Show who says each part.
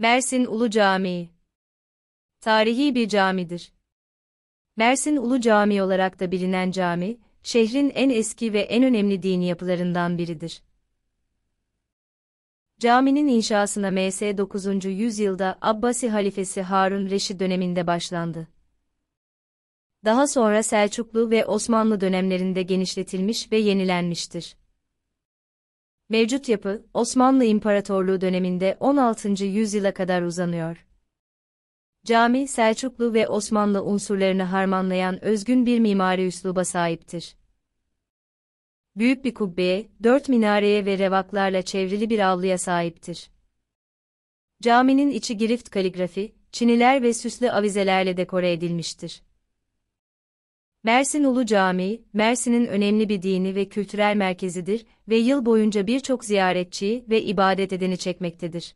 Speaker 1: Mersin Ulu Camii Tarihi bir camidir. Mersin Ulu Camii olarak da bilinen cami, şehrin en eski ve en önemli dini yapılarından biridir. Caminin inşasına MS 9. yüzyılda Abbasi halifesi Harun Reşid döneminde başlandı. Daha sonra Selçuklu ve Osmanlı dönemlerinde genişletilmiş ve yenilenmiştir. Mevcut yapı, Osmanlı İmparatorluğu döneminde 16. yüzyıla kadar uzanıyor. Cami, Selçuklu ve Osmanlı unsurlarını harmanlayan özgün bir mimari üsluba sahiptir. Büyük bir kubbeye, dört minareye ve revaklarla çevrili bir avluya sahiptir. Caminin içi girift kaligrafi, çiniler ve süslü avizelerle dekore edilmiştir. Mersin Ulu Camii, Mersin'in önemli bir dini ve kültürel merkezidir ve yıl boyunca birçok ziyaretçiyi ve ibadet edeni çekmektedir.